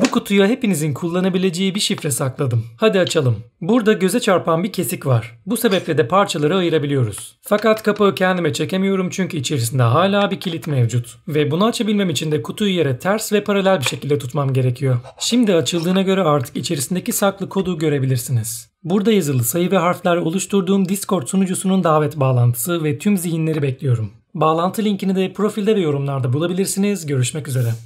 Bu kutuya hepinizin kullanabileceği bir şifre sakladım. Hadi açalım. Burada göze çarpan bir kesik var. Bu sebeple de parçaları ayırabiliyoruz. Fakat kapağı kendime çekemiyorum çünkü içerisinde hala bir kilit mevcut. Ve bunu açabilmem için de kutuyu yere ters ve paralel bir şekilde tutmam gerekiyor. Şimdi açıldığına göre artık içerisindeki saklı kodu görebilirsiniz. Burada yazılı sayı ve harfler oluşturduğum Discord sunucusunun davet bağlantısı ve tüm zihinleri bekliyorum. Bağlantı linkini de profilde ve yorumlarda bulabilirsiniz. Görüşmek üzere.